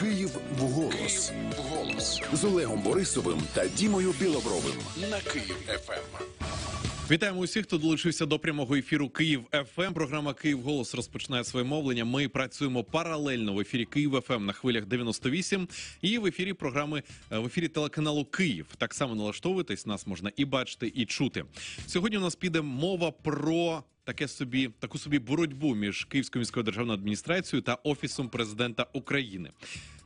Київ в голос з Олегом Борисовим та Дімою Білобровим на Київ ФМ. Ем. Вітаємо усіх, хто долучився до прямого ефіру Київ ФМ. Ем. Програма Київ Голос розпочинає своє мовлення. Ми працюємо паралельно в ефірі Київ ФМ ем» на хвилях 98 і в ефірі програми е, в ефірі телеканалу Київ. Так само налаштовуйтесь, нас можна і бачити, і чути. Сьогодні у нас піде мова про таке собі таку собі боротьбу між Київською міською державною адміністрацією та офісом президента України.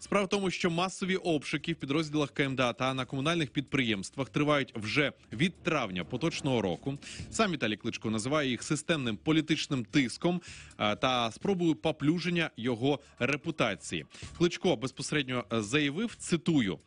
Справа в тому, що масові обшуки в підрозділах КМДА та на комунальних підприємствах тривають вже від травня поточного року. Сам Віталій Кличко називає їх системним політичним тиском е, та спробою поплюження його репутації. Кличко безпосередньо е, заявив: цитую.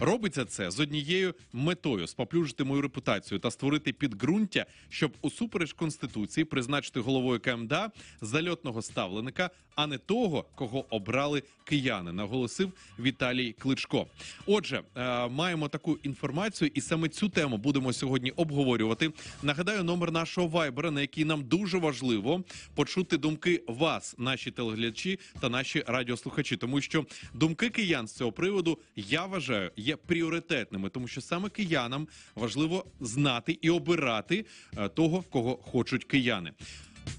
Робиться це з однією метою споплюжити мою репутацію та створити підґрунтя, щоб усупереч конституції призначити головою КМДА зальотного ставленика, а не того, кого обрали кияни, наголосив Віталій Кличко. Отже, е, маємо таку інформацію, і саме цю тему будемо сьогодні обговорювати. Нагадаю, номер нашого вайбера, на який нам дуже важливо почути думки вас, наші телеглядачі та наші радіослухачі, тому що думки киян з цього приводу я вважаю є пріоритетними, тому що саме киянам важливо знати і обирати е, того, кого хочуть кияни.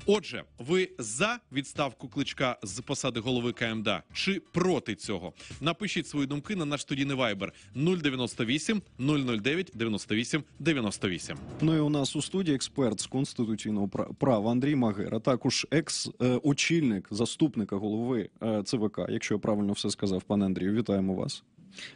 Отже, ви за відставку кличка з посади голови КМДА чи проти цього? Напишіть свої думки на наш студійний вайбер 098 009 98 98. Ну і у нас у студії експерт з конституційного права Андрій Магера, також екс-очільник е, заступника голови е, ЦВК. Якщо я правильно все сказав, пане Андрію, вітаємо вас.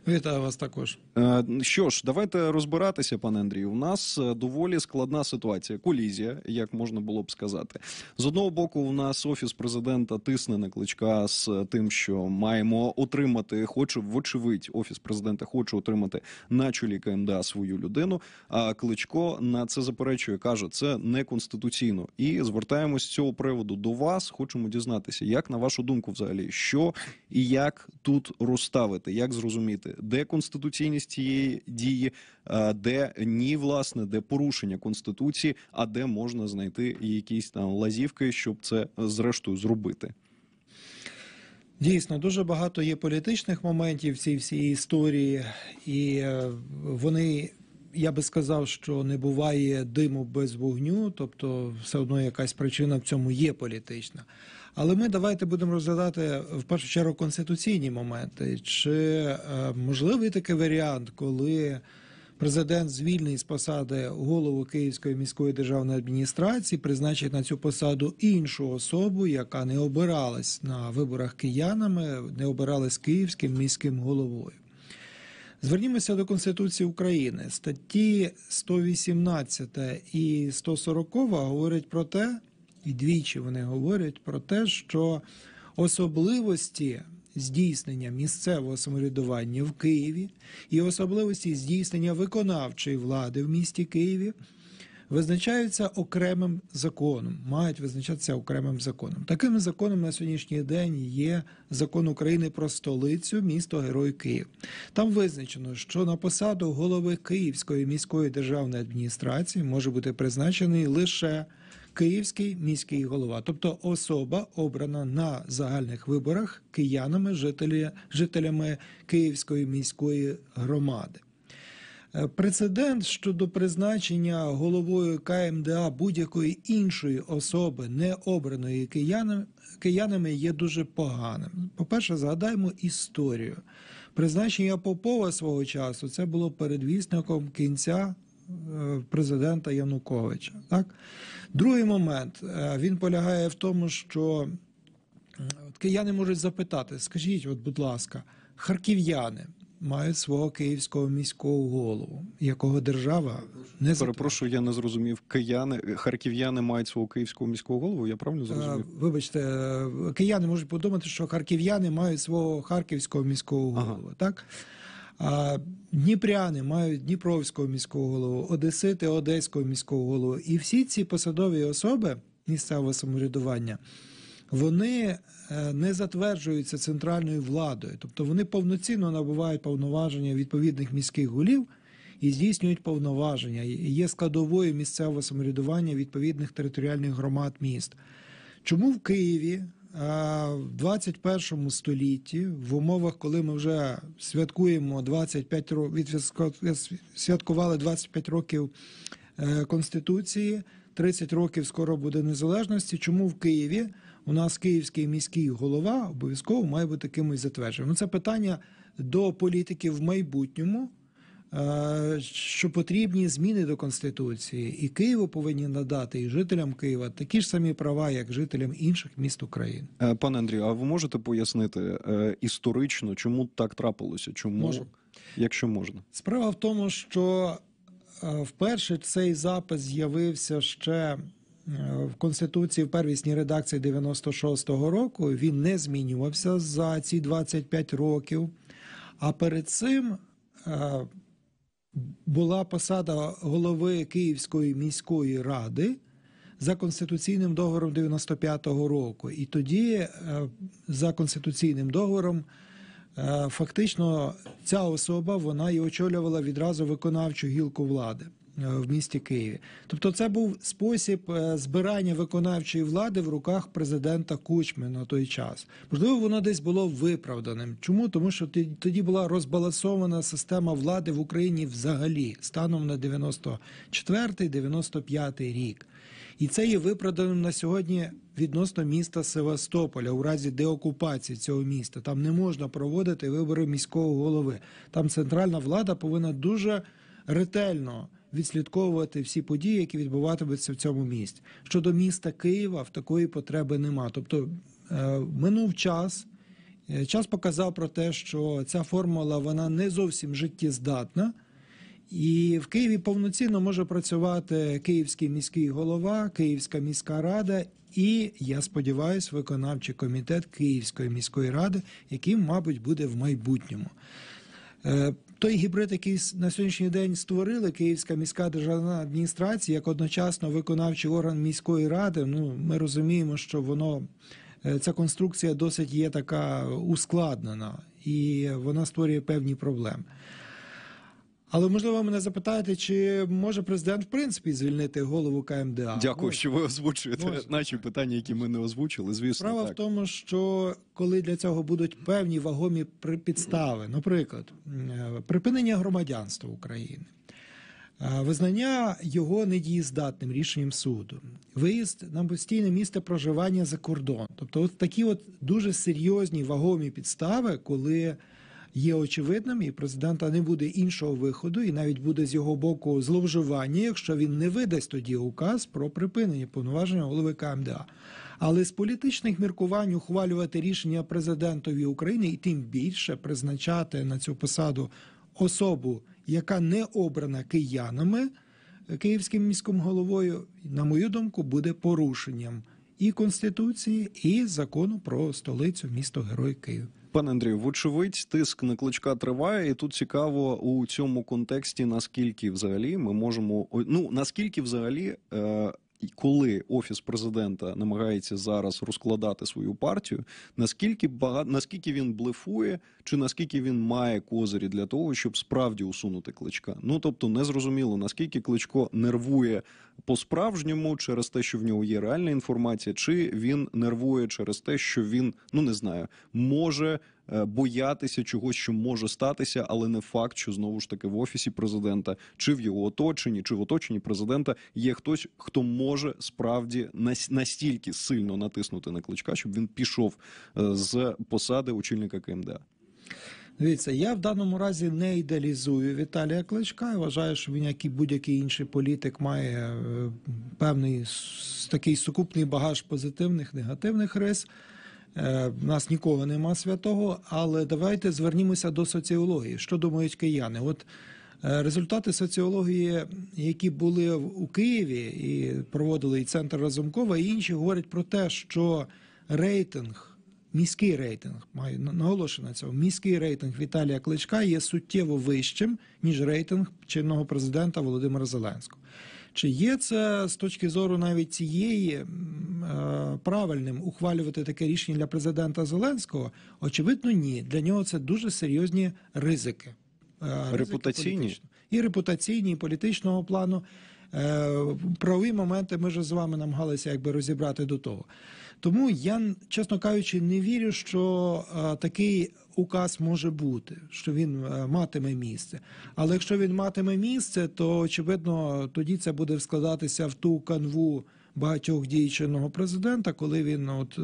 Вітаю вас також. Е, що ж, давайте розбиратися, пане Андрію. У нас е, доволі складна ситуація. Колізія, як можна було б сказати, з одного боку, у нас офіс президента тисне на кличка з е, тим, що маємо отримати, хочу вочевидь, офіс президента хоче отримати на чолі КМДА свою людину. А кличко на це заперечує, каже, це неконституційно. І звертаємось з цього приводу до вас. Хочемо дізнатися, як на вашу думку, взагалі, що і як тут розставити, як зрозуміти розуміти, де конституційність цієї дії, де ні, власне, де порушення конституції, а де можна знайти якісь там лазівки, щоб це е, зрештою зробити. Дійсно, дуже багато є політичних моментів в цій всій історії, і е, вони я би сказав, що не буває диму без вогню, тобто, все одно якась причина в цьому є політична. Але ми давайте будемо розглядати в першу чергу конституційні моменти. Чи е, можливий такий варіант, коли президент звільнить з посади голову Київської міської державної адміністрації, призначить на цю посаду іншу особу, яка не обиралась на виборах киянами, не обиралась київським міським головою? Звернімося до Конституції України. Статті 118 і 140 говорять про те, і двічі вони говорять про те, що особливості здійснення місцевого самоврядування в Києві і особливості здійснення виконавчої влади в місті Києві визначаються окремим законом, мають визначатися окремим законом. Таким законом на сьогоднішній день є закон України про столицю, місто Герой Київ. Там визначено, що на посаду голови Київської міської державної адміністрації може бути призначений лише Київський міський голова, тобто особа обрана на загальних виборах киянами, жителі, жителями Київської міської громади. Е, прецедент щодо призначення головою КМДА будь-якої іншої особи, не обраної киянами, є дуже поганим. По перше, згадаємо історію. Призначення Попова свого часу це було передвісником кінця. Е, президента Януковича. Так? Другий момент е, він полягає в тому, що от кияни можуть запитати: скажіть, от, будь ласка, харків'яни, мають свого київського міського голову, якого держава не перепрошую. Я не зрозумів. Кияни харків'яни мають свого київського міського голову. Я правильно е, зрозумів? А, вибачте, е, кияни можуть подумати, що харків'яни мають свого харківського міського голову. Ага. Так а Дніпряни мають Дніпровського міського голову, Одесити, Одеського міського голову, і всі ці посадові особи місцевого самоврядування вони е, не затверджуються центральною владою, тобто вони повноцінно набувають повноваження відповідних міських голів і здійснюють повноваження. Є складовою місцевого самоврядування відповідних територіальних громад міст. Чому в Києві? Е, в 21 столітті, в умовах, коли ми вже святкуємо 25 років, святкували 25 років конституції, 30 років скоро буде незалежності. Чому в Києві у нас київський міський голова обов'язково має бути кимось затвердженим. Ну, це питання до політиків в майбутньому. Е, що потрібні зміни до конституції, і Києву повинні надати і жителям Києва такі ж самі права, як жителям інших міст України, е, пане Андрію. А ви можете пояснити е, історично, чому так трапилося? Чому Можу. якщо можна, справа в тому, що вперше цей запис з'явився ще в Конституції в первісній редакції 96-го року він не змінювався за ці 25 років. А перед цим е, була посада голови Київської міської ради за конституційним договором 95-го року. І тоді, е, за конституційним договором, е, фактично ця особа вона і очолювала відразу виконавчу гілку влади. Е, в місті Києві. Тобто, це був спосіб е, збирання виконавчої влади в руках президента Кучми на той час. Можливо, воно десь було виправданим. Чому тому, що тоді була розбалансована система влади в Україні взагалі станом на 94-95 рік. І це є виправданим на сьогодні відносно міста Севастополя у разі деокупації цього міста. Там не можна проводити вибори міського голови. Там центральна влада повинна дуже ретельно відслідковувати всі події, які відбуватимуться в цьому місті. Щодо міста Києва, в такої потреби нема. Тобто е, минув час. Е, час показав про те, що ця формула вона не зовсім життєздатна, і в Києві повноцінно може працювати київський міський голова, Київська міська рада і, я сподіваюся, виконавчий комітет Київської міської ради, який, мабуть, буде в майбутньому. Е, той гібрид, який на сьогоднішній день створили Київська міська державна адміністрація, як одночасно виконавчий орган міської ради. Ну ми розуміємо, що воно е, ця конструкція досить є така ускладнена, і вона створює певні проблеми. Але можливо мене запитаєте, чи може президент в принципі звільнити голову КМДА? Дякую, може. що ви озвучуєте може. наші питання, які ми не озвучили. Звісно, справа в тому, що коли для цього будуть певні вагомі підстави, наприклад, е, припинення громадянства України, е, визнання його недієздатним рішенням суду, виїзд на постійне місце проживання за кордон, тобто, от такі от дуже серйозні вагомі підстави, коли є очевидним, і президента не буде іншого виходу, і навіть буде з його боку зловживання, якщо він не видасть тоді указ про припинення повноваження голови КМДА. Але з політичних міркувань ухвалювати рішення президентові України і тим більше призначати на цю посаду особу, яка не обрана киянами е, київським міським головою, на мою думку, буде порушенням і конституції, і закону про столицю місто Герой Київ. Пане Андрію, вочевидь, тиск на кличка триває, і тут цікаво у цьому контексті, наскільки взагалі ми можемо ну наскільки взагалі е, коли офіс президента намагається зараз розкладати свою партію, наскільки багато наскільки він блефує, чи наскільки він має козирі для того, щоб справді усунути кличка? Ну тобто незрозуміло, наскільки кличко нервує по-справжньому через те, що в нього є реальна інформація, чи він нервує через те, що він ну не знаю, може. Е, боятися чогось, що може статися, але не факт, що знову ж таки в офісі президента, чи в його оточенні, чи в оточенні президента є хтось, хто може справді настільки сильно натиснути на кличка, щоб він пішов е, з посади очільника КМДА. Дивіться, я в даному разі не ідеалізую Віталія Кличка. Я вважаю, що він, як і будь-який інший політик, має е, певний такий сукупний багаж позитивних негативних рис. У е, нас нікого нема святого, але давайте звернімося до соціології. Що думають кияни? От е, результати соціології, які були у Києві і проводили і центр Разумкова, і інші говорять про те, що рейтинг, міський рейтинг, маю наголошено на цьому, міський рейтинг Віталія Кличка є суттєво вищим ніж рейтинг чинного президента Володимира Зеленського. Чи є це з точки зору навіть цієї е, правильним ухвалювати таке рішення для президента Зеленського? Очевидно, ні. Для нього це дуже серйозні ризики. Е, репутаційні і репутаційні, і політичного плану. Е, правові моменти ми вже з вами намагалися якби розібрати до того. Тому я, чесно кажучи, не вірю, що такий указ може бути, що він е, матиме місце. Але якщо він матиме місце, то очевидно тоді це буде складатися в ту канву багатьох дій чинного президента, коли він от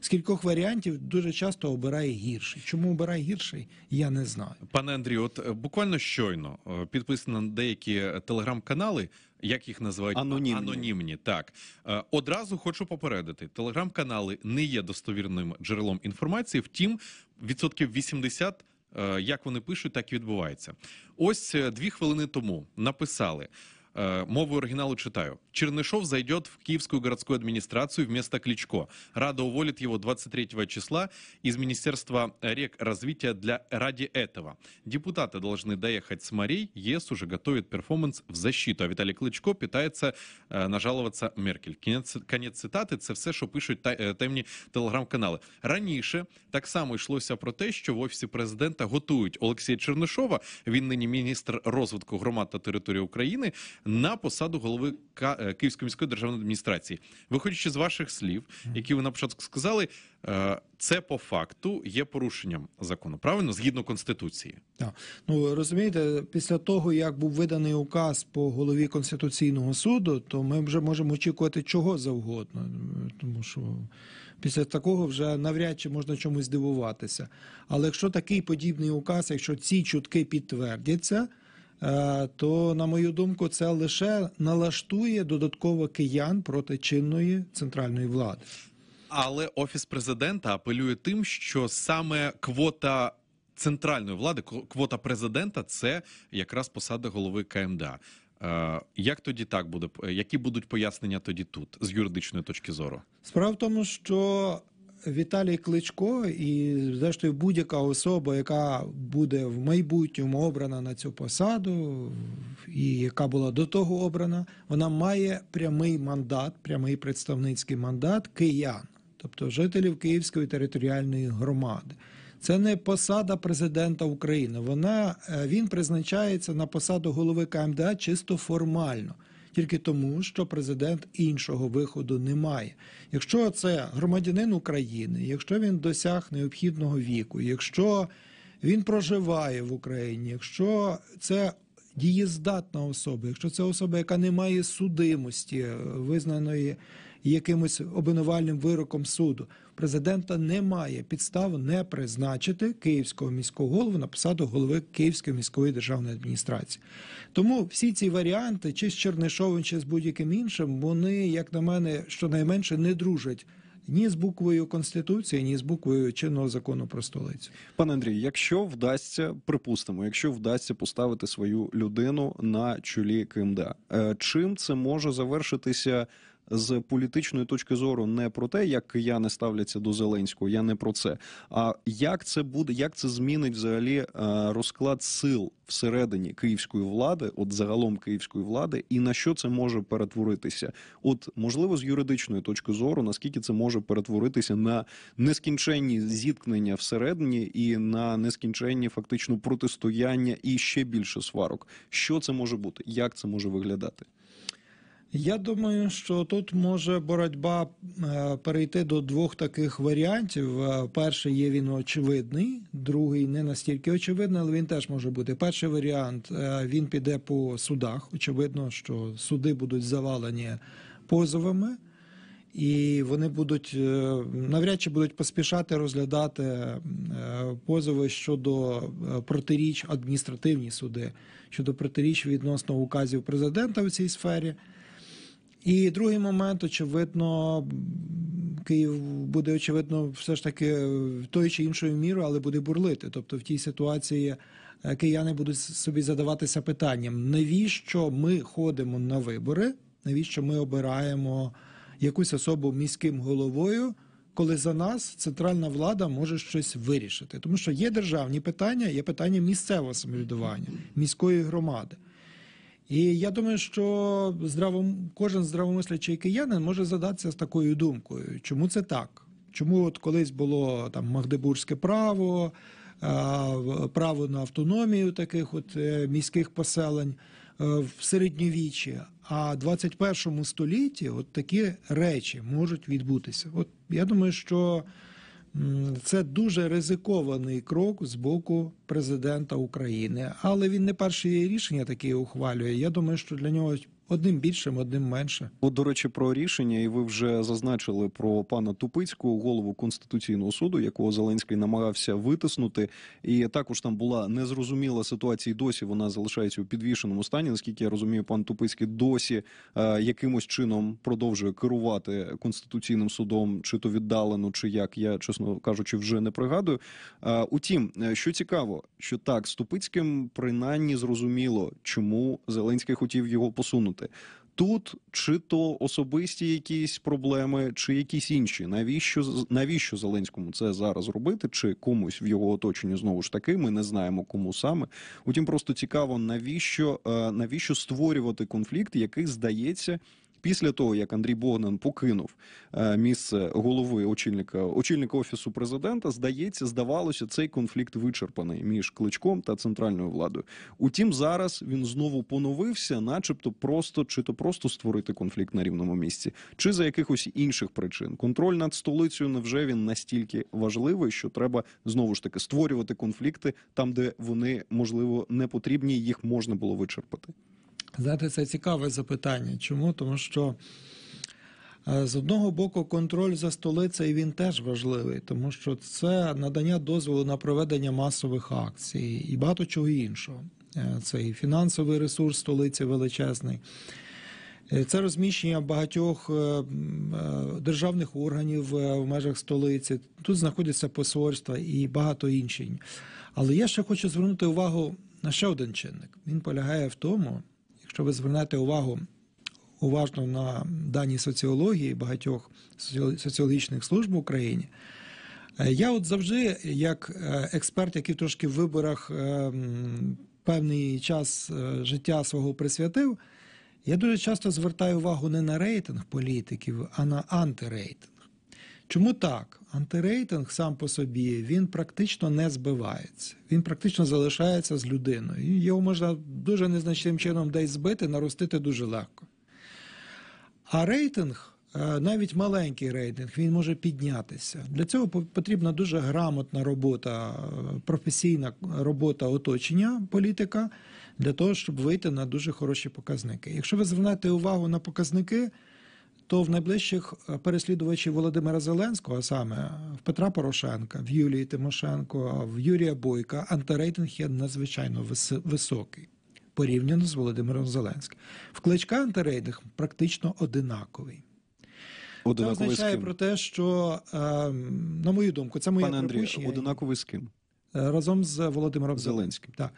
з е, кількох варіантів дуже часто обирає гірший. Чому обирає гірший, я не знаю. Пане Андрію, от е, буквально щойно підписано деякі телеграм-канали як їх називають анонімні. анонімні. Так е, одразу хочу попередити: телеграм-канали не є достовірним джерелом інформації. Втім, відсотків 80 е, як вони пишуть, так і відбувається. Ось е, дві хвилини тому написали. Э, мову оригинала читаю. Чернышов зайдет в Киевскую городскую администрацию вместо Кличко. Рада уволит его 23 числа из Министерства рек развития для ради этого. Депутаты должны доехать с морей. ЕС уже готовит перформанс в защиту. А Виталий Кличко питається е, э, нажалуватися Меркель. Кінець, кінець цитати це все, що пишуть та, э, темні телеграм-канали. Раніше так само йшлося про те, що в офісі президента готують Олексія Чернишова. Він нині міністр розвитку громад та території України на посаду голови е, Київської міської державної адміністрації. Виходячи з ваших слів, які ви на початку сказали, е, це по факту є порушенням закону, правильно згідно конституції. Так. Ну розумієте, після того як був виданий указ по голові конституційного суду, то ми вже можемо очікувати чого завгодно, тому що після такого вже навряд чи можна чомусь здивуватися. Але якщо такий подібний указ, якщо ці чутки підтвердяться. Е, то, на мою думку, це лише налаштує додатково киян проти чинної центральної влади. Але офіс президента апелює тим, що саме квота. Центральної влади квота президента це якраз посада голови КМДА. Е, як тоді так буде? Які будуть пояснення тоді тут з юридичної точки зору? Справа в тому, що Віталій Кличко, і зрештою будь-яка особа, яка буде в майбутньому обрана на цю посаду, і яка була до того обрана, вона має прямий мандат, прямий представницький мандат киян, тобто жителів Київської територіальної громади. Це не посада президента України. Вона е, він призначається на посаду голови КМДА чисто формально тільки тому, що президент іншого виходу не має. Якщо це громадянин України, якщо він досяг необхідного віку, якщо він проживає в Україні, якщо це дієздатна особа, якщо це особа, яка не має судимості визнаної якимось обвинувальним вироком суду. Президента немає підстав не призначити київського міського голову на посаду голови Київської міської державної адміністрації. Тому всі ці варіанти, чи з Чернишовим, чи з будь-яким іншим, вони, як на мене, щонайменше не дружать. Ні з буквою конституції, ні з буквою чинного закону про столицю, пане Андрій. Якщо вдасться, припустимо, якщо вдасться поставити свою людину на чолі КМДА, е, чим це може завершитися з політичної точки зору не про те, як кияни ставляться до Зеленського. Я не про це. А як це буде, як це змінить взагалі е, розклад сил всередині київської влади, от загалом київської влади, і на що це може перетворитися? От можливо, з юридичної точки зору, наскільки це може перетворитися на нескінченні зіткнення всередині і на нескінченні фактично протистояння і ще більше сварок. Що це може бути? Як це може виглядати? Я думаю, що тут може боротьба е, перейти до двох таких варіантів. Е, перший є він очевидний, другий не настільки очевидний, але він теж може бути. Перший варіант е, він піде по судах. Очевидно, що суди будуть завалені позовами. І вони будуть навряд чи будуть поспішати розглядати позови щодо протиріч адміністративні суди щодо протиріч відносно указів президента у цій сфері. І другий момент, очевидно, Київ буде, очевидно, все ж таки е, тою чи іншою мірою, але буде бурлити. Тобто в тій ситуації е, кияни будуть собі задаватися питанням: навіщо ми ходимо на вибори? Навіщо ми обираємо якусь особу міським головою, коли за нас центральна влада може щось вирішити? Тому що є державні питання, є питання місцевого самоврядування, міської громади. І я думаю, що здравом кожен здравомислячий киянин може задатися з такою думкою. Чому це так? Чому от колись було там Магдебурзьке право, е, право на автономію таких от е, міських поселень е, в середньовіччі, а в 21 столітті от такі речі можуть відбутися? От я думаю, що це дуже ризикований крок з боку президента України, але він не перше рішення таке ухвалює. Я думаю, що для нього Одним більшим, одним менше. От, до речі, про рішення, і ви вже зазначили про пана Тупицького, голову конституційного суду, якого Зеленський намагався витиснути. І також там була незрозуміла ситуація. і Досі вона залишається у підвішеному стані. Наскільки я розумію, пан Тупицький досі е, якимось чином продовжує керувати конституційним судом, чи то віддалено, чи як я чесно кажучи, вже не пригадую. Е, утім, е, що цікаво, що так з Тупицьким принаймні зрозуміло, чому Зеленський хотів його посунути моменти. Тут чи то особисті якісь проблеми, чи якісь інші, навіщо навіщо Зеленському це зараз робити, чи комусь в його оточенні знову ж таки, ми не знаємо кому саме. Утім, просто цікаво, навіщо е, навіщо створювати конфлікт, який здається Після того, як Андрій Богдан покинув е, місце голови очільника очільника офісу президента, здається, здавалося, цей конфлікт вичерпаний між кличком та центральною владою. Утім, зараз він знову поновився, начебто, просто чи то просто створити конфлікт на рівному місці, чи за якихось інших причин. Контроль над столицею невже він настільки важливий, що треба знову ж таки створювати конфлікти там, де вони можливо не потрібні, їх можна було вичерпати. Знаєте, це цікаве запитання. Чому? Тому що е, з одного боку контроль за столицею він теж важливий, тому що це надання дозволу на проведення масових акцій і багато чого іншого. Е, це і фінансовий ресурс столиці величезний. Е, це розміщення багатьох державних органів в межах столиці. Тут знаходяться посольства і багато інших. Але я ще хочу звернути увагу на ще один чинник. Він полягає в тому, Якщо ви звернете увагу уважно на дані соціології багатьох соціологічних служб в Україні, е, я от завжди, як е, експерт, який трошки в виборах е, певний час життя свого присвятив, я дуже часто звертаю увагу не на рейтинг політиків, а на антирейтинг. Чому так? Антирейтинг сам по собі він практично не збивається, він практично залишається з людиною. Його можна дуже незначним чином десь збити, наростити дуже легко. А рейтинг, е, навіть маленький рейтинг, він може піднятися. Для цього потрібна дуже грамотна робота, е, професійна робота оточення політика для того, щоб вийти на дуже хороші показники. Якщо ви звернете увагу на показники то в найближчих е, переслідувачів Володимира Зеленського, а саме е, в Петра Порошенка, в Юлії Тимошенко, в Юрія Бойка, антирейтинг є надзвичайно високий порівняно з Володимиром Зеленським. В кличка антирейтинг практично одинаковий. Це означає про те, що ем, на мою думку, це моя Пане Андрію, одинаковий з ким е, разом з Володимиром Зеленським. Зеленським. Так.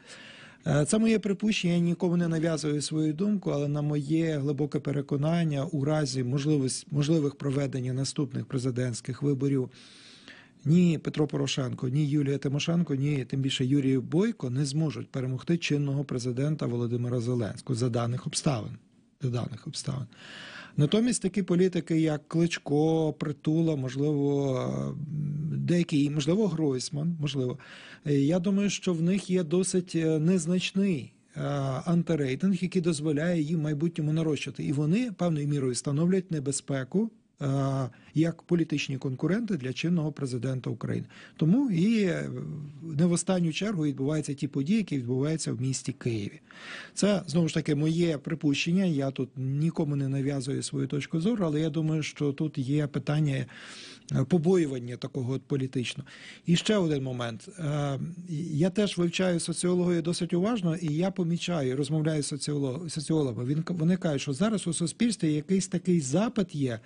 Е, це моє припущення. Я нікому не нав'язую свою думку, але на моє глибоке переконання, у разі можливих проведення наступних президентських виборів. Ні, Петро Порошенко, ні Юлія Тимошенко, ні, тим більше Юрій Бойко не зможуть перемогти чинного президента Володимира Зеленського за даних обставин. За даних обставин. Натомість такі політики, як Кличко, Притула, можливо, е, деякі, можливо, Гройсман, можливо, е, я думаю, що в них є досить е, незначний. Антирейтинг, який дозволяє їм майбутньому нарощити, і вони певною мірою становлять небезпеку Е, як політичні конкуренти для чинного президента України. Тому і е, не в останню чергу відбуваються ті події, які відбуваються в місті Києві. Це знову ж таки моє припущення. Я тут нікому не нав'язую свою точку зору, але я думаю, що тут є питання е, побоювання такого от політичного. І ще один момент. Я теж вивчаю соціологію досить уважно, і я помічаю, розмовляю з соціологами. Вони кажуть, що зараз у суспільстві якийсь такий запит є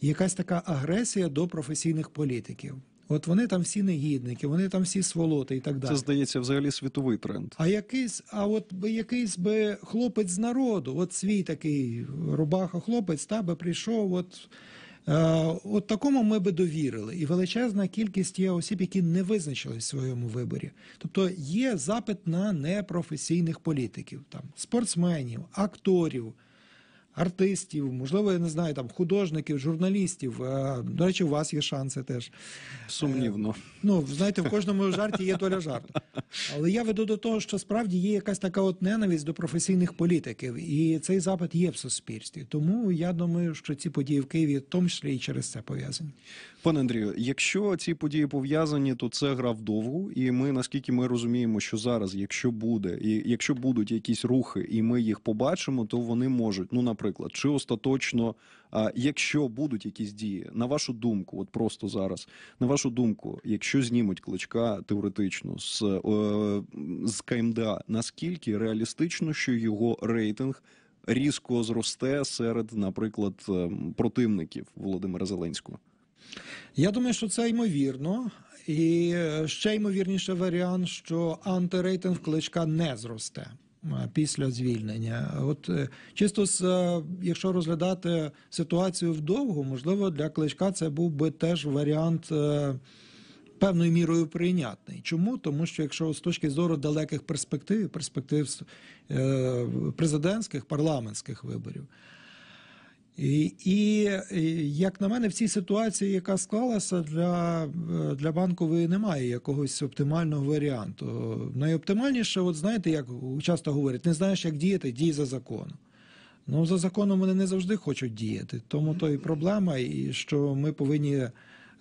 якась така агресія до професійних політиків. От вони там всі негідники, вони там всі сволоти і так далі. Це здається, взагалі світовий тренд. А якийсь, а от би якийсь би хлопець з народу, от свій такий рубаха, хлопець, та би прийшов. От е, от такому ми би довірили. І величезна кількість є осіб, які не визначились в своєму виборі. Тобто є запит на непрофесійних політиків, там спортсменів, акторів артистів, можливо, я не знаю, там художників, журналістів. Е, до речі, у вас є шанси теж. Сумнівно. Е, ну, знаєте, в кожному жарті є доля жарту. Але я веду до того, що справді є якась така от ненависть до професійних політиків, і цей запит є в суспільстві. Тому я думаю, що ці події в Києві, в тому числі і через це пов'язані. Пане Андрію, якщо ці події пов'язані, то це гра вдовгу, і ми наскільки ми розуміємо, що зараз, якщо буде, і якщо будуть якісь рухи, і ми їх побачимо, то вони можуть, ну наприклад наприклад, чи остаточно, а якщо будуть якісь дії, на вашу думку, от просто зараз, на вашу думку, якщо знімуть кличка теоретично з, е, з КМДА, наскільки реалістично, що його рейтинг різко зросте серед, наприклад, е, противників Володимира Зеленського? Я думаю, що це ймовірно, і е, ще ймовірніший варіант, що антирейтинг кличка не зросте. Е, після звільнення. От е, чисто з е, якщо розглядати ситуацію вдовго, можливо, для кличка це був би теж варіант. Певною мірою прийнятний. Чому? Тому що якщо з точки зору далеких перспектив, перспектив президентських парламентських виборів, і як на мене, в цій ситуації, яка склалася для для банкової, немає якогось оптимального варіанту. Найоптимальніше, от знаєте, як часто говорять, не знаєш, як діяти, дій за законом. Ну за законом вони не завжди хочуть діяти. Тому то і проблема, і що ми повинні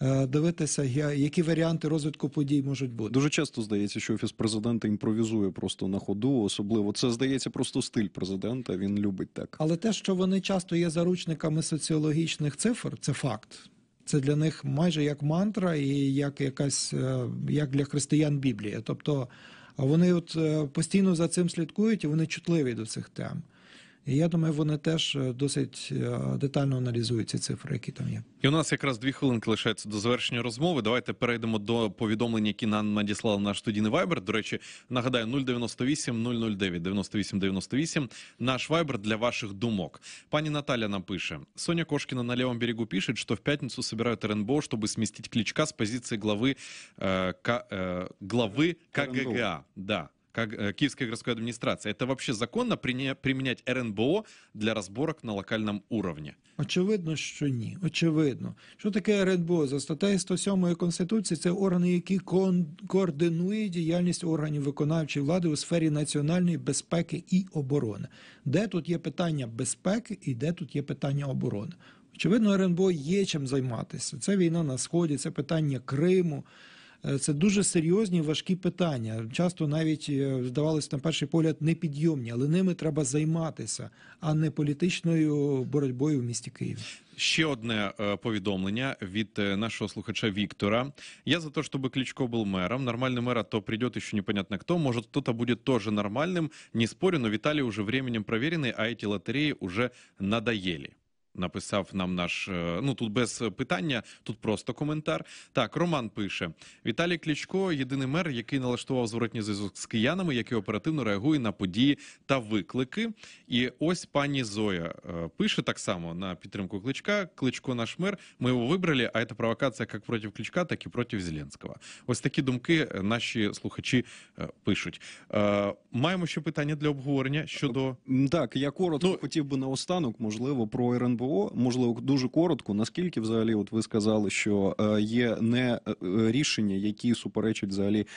Е, дивитися, які варіанти розвитку подій можуть бути. Дуже часто здається, що офіс президента імпровізує просто на ходу. Особливо це здається просто стиль президента. Він любить так. Але те, що вони часто є заручниками соціологічних цифр, це факт. Це для них майже як мантра, і як якась е, як для християн Біблія. Тобто вони от е, постійно за цим слідкують і вони чутливі до цих тем. І я думаю, вони теж е, досить е, детально аналізують ці цифри, які там є. І у нас якраз дві хвилинки лишається до завершення розмови. Давайте перейдемо до повідомлень, які нам надіслали наш студійний вайбер. До речі, нагадаю, 098 009 98 98 Наш вайбер для ваших думок. Пані Наталя нам пише: Соня Кошкіна на левом берегу пишет, що в п'ятницю собирают РНБО, чтобы сместить Кличка з позиції глави э, к, э, главы КГГА. Да как э, Киевской городской администрации. Это вообще законно применять РНБО для розборок на локальному уровні? Очевидно, що ні. Очевидно, що таке РНБО за статтею 107 конституції. Це органи, які координують діяльність органів виконавчої влади у сфері національної безпеки і оборони. Де тут є питання безпеки і де тут є питання оборони? Очевидно, РНБО є чим займатися. Це війна на сході, це питання Криму. Е, це дуже серйозні важкі питання. Часто навіть е, здавалося на перший погляд непідйомні, але ними треба займатися, а не політичною боротьбою в місті Києві. Ще одне е, повідомлення від нашого слухача Віктора. Я за те, чтобы Кличко був мером. Нормальний мера а то придет еще непонятно хто може кто-то будет тоже нормальным. Не спорю, но Виталий уже временем проверенный, а эти лотереи вже надоели. Написав нам наш е, ну тут без питання, тут просто коментар. Так, Роман пише: Віталій Кличко, єдиний мер, який налаштував зворотній зв'язок з киянами, який оперативно реагує на події та виклики. І ось пані Зоя е, пише так само на підтримку кличка. Кличко наш мер. Ми його вибрали. А це провокація як проти кличка, так і проти Зеленського. Ось такі думки наші слухачі е, пишуть. Маємо ще питання для обговорення щодо так. Я коротко ну, хотів би наостанок, можливо, про РНБО. РНБО, можливо, дуже коротко, наскільки взагалі, от ви сказали, що е, є не е, е, рішення, які суперечать взагалі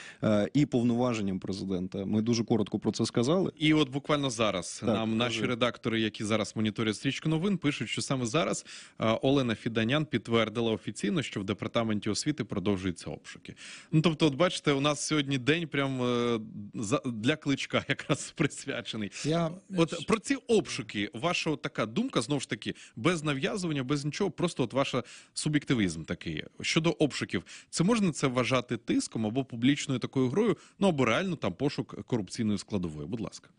і повноваженням президента. Ми дуже коротко про це сказали. І от буквально зараз так, нам кажу. наші редактори, які зараз моніторять стрічку новин, пишуть, що саме зараз Олена Фіданян підтвердила офіційно, що в департаменті освіти продовжуються обшуки. Ну тобто, от бачите, у нас сьогодні день прям для кличка якраз присвячений. Я... От про ці обшуки ваша така думка знову ж таки без нав'язування, без нічого, просто от ваша суб'єктивізм такий щодо обшуків. Це можна це вважати тиском або публічною такою грою, ну або реально там пошук корупційної складової. Будь ласка.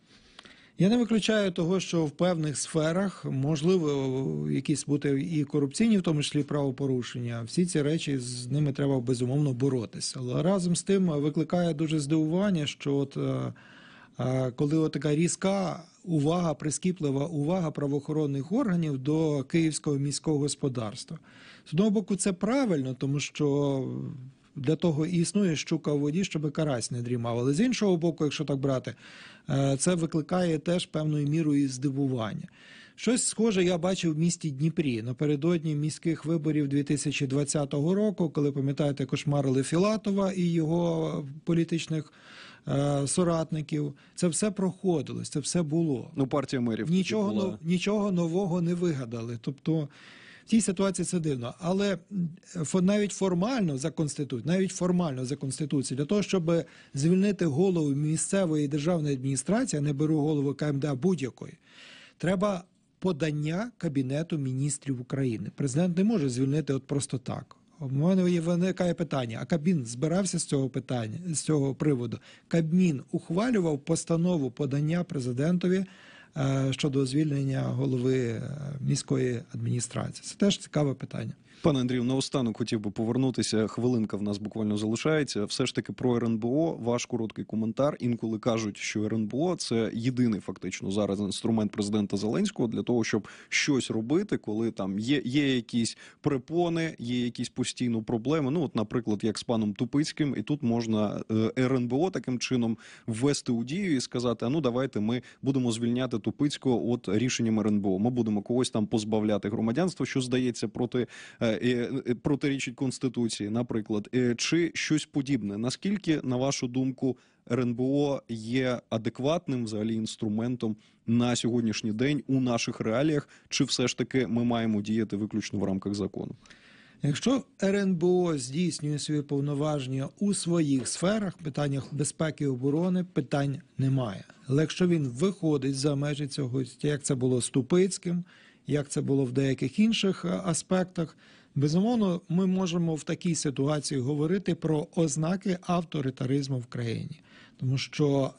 Я не виключаю того, що в певних сферах можливо якісь бути і корупційні, в тому числі правопорушення. Всі ці речі з ними треба безумовно боротися. Але разом з тим викликає дуже здивування, що от. Е, коли така різка увага, прискіплива увага правоохоронних органів до київського міського господарства. З одного боку, це правильно, тому що. Для того і існує щука в воді, щоб карась не дрімав. Але з іншого боку, якщо так брати, е, це викликає теж певною мірою здивування. Щось схоже, я бачив в місті Дніпрі напередодні міських виборів 2020 року, коли пам'ятаєте, кошмарили Філатова і його політичних Е, соратників. Це все проходилось, це все було. Ну, партія мерів нічого була. нічого нового не вигадали. Тобто в цій ситуації це дивно. Але навіть формально за конституцію, навіть формально за конституцію, для того, щоб звільнити голову місцевої державної адміністрації, я не беру голову КМД будь-якої, треба подання Кабінету міністрів України. Президент не може звільнити от просто так в мене виникає питання. А Кабмін збирався з цього питання з цього приводу. Кабмін ухвалював постанову подання президентові е, щодо звільнення голови е, міської адміністрації. Це теж цікаве питання. Пане Андрію, наостанок хотів би повернутися. Хвилинка в нас буквально залишається. Все ж таки про РНБО. Ваш короткий коментар. Інколи кажуть, що РНБО це єдиний фактично зараз інструмент президента Зеленського для того, щоб щось робити, коли там є є якісь препони, є якісь постійно проблеми. Ну, от, наприклад, як з паном Тупицьким, і тут можна е, РНБО таким чином ввести у дію і сказати: а ну давайте ми будемо звільняти Тупицького от рішенням РНБО. Ми будемо когось там позбавляти громадянства, що здається проти. Е, протирічить конституції, наприклад, е, чи щось подібне. Наскільки, на вашу думку, РНБО є адекватним взагалі інструментом на сьогоднішній день у наших реаліях, чи все ж таки ми маємо діяти виключно в рамках закону? Якщо РНБО здійснює свої повноваження у своїх сферах, питаннях безпеки і оборони питань немає. Але якщо він виходить за межі цього, як це було з Тупицьким, як це було в деяких інших е, аспектах, Безумовно, ми можемо в такій ситуації говорити про ознаки авторитаризму в країні, тому що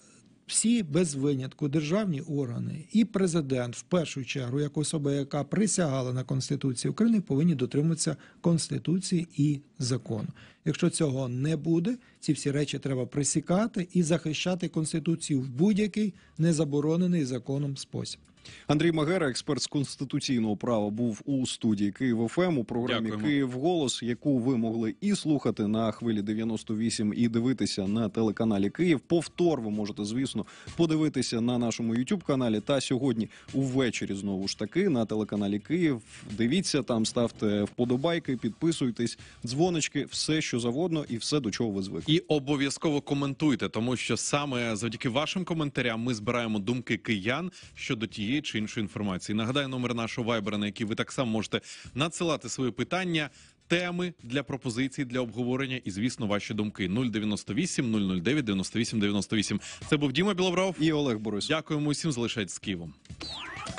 всі без винятку державні органи і президент, в першу чергу, як особа, яка присягала на конституцію України, повинні дотримуватися конституції і закону. Якщо цього не буде, ці всі речі треба присікати і захищати конституцію в будь-який незаборонений законом спосіб. Андрій Магера, експерт з конституційного права, був у студії Київ ФМ ем, у програмі Дякуємо. Київ Голос, яку ви могли і слухати на хвилі 98 і дивитися на телеканалі Київ. Повтор ви можете, звісно, подивитися на нашому youtube каналі. Та сьогодні увечері знову ж таки на телеканалі Київ. Дивіться там, ставте вподобайки, підписуйтесь, дзвони донечки, все що заводно, і все до чого ви звикли. І обов'язково коментуйте, тому що саме завдяки вашим коментарям ми збираємо думки киян щодо тієї чи іншої інформації. Нагадаю, номер нашого вайбера, на який ви так само можете надсилати свої питання. Теми для пропозицій для обговорення і, звісно, ваші думки 098 009 98 98. Це був Діма Білобров і Олег Борис. Дякуємо усім. Залишайтесь з Києвом.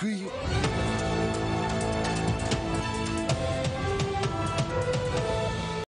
Київ.